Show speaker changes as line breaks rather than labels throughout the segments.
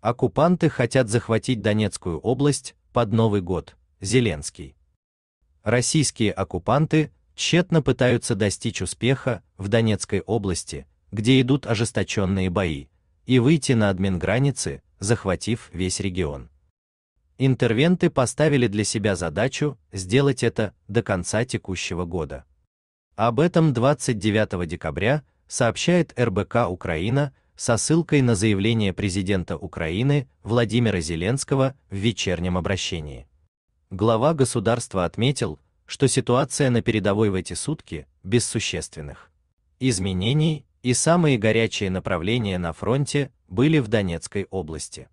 Оккупанты хотят захватить Донецкую область под Новый год. Зеленский. Российские оккупанты тщетно пытаются достичь успеха в Донецкой области, где идут ожесточенные бои, и выйти на админ границы, захватив весь регион. Интервенты поставили для себя задачу сделать это до конца текущего года. Об этом 29 декабря сообщает РБК Украина, со ссылкой на заявление президента Украины Владимира Зеленского в вечернем обращении. Глава государства отметил, что ситуация на передовой в эти сутки без существенных изменений и самые горячие направления на фронте были в Донецкой области.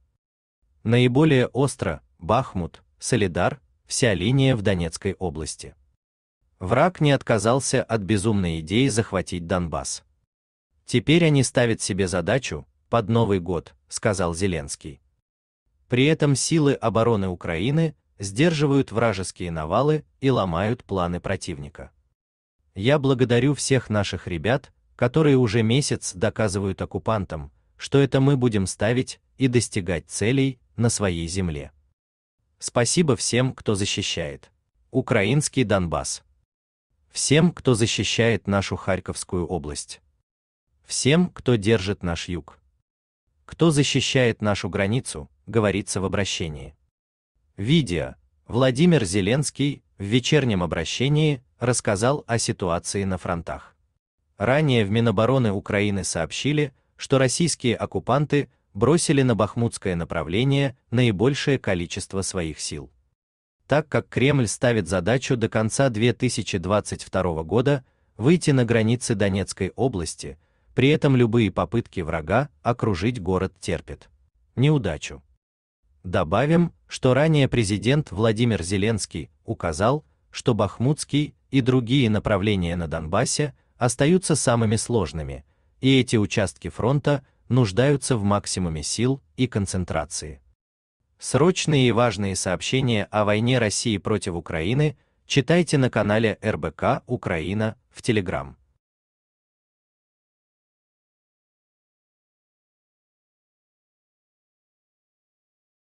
Наиболее остро Бахмут, Солидар, вся линия в Донецкой области. Враг не отказался от безумной идеи захватить Донбасс. Теперь они ставят себе задачу под Новый год, сказал Зеленский. При этом силы обороны Украины сдерживают вражеские навалы и ломают планы противника. Я благодарю всех наших ребят, которые уже месяц доказывают оккупантам, что это мы будем ставить и достигать целей на своей земле. Спасибо всем, кто защищает украинский Донбасс. Всем, кто защищает нашу Харьковскую область всем, кто держит наш юг. Кто защищает нашу границу, говорится в обращении. Видео. Владимир Зеленский в вечернем обращении рассказал о ситуации на фронтах. Ранее в Минобороны Украины сообщили, что российские оккупанты бросили на бахмутское направление наибольшее количество своих сил. Так как Кремль ставит задачу до конца 2022 года выйти на границы Донецкой области, при этом любые попытки врага окружить город терпит неудачу. Добавим, что ранее президент Владимир Зеленский указал, что Бахмутский и другие направления на Донбассе остаются самыми сложными, и эти участки фронта нуждаются в максимуме сил и концентрации. Срочные и важные сообщения о войне России против Украины читайте на канале РБК Украина в Телеграм.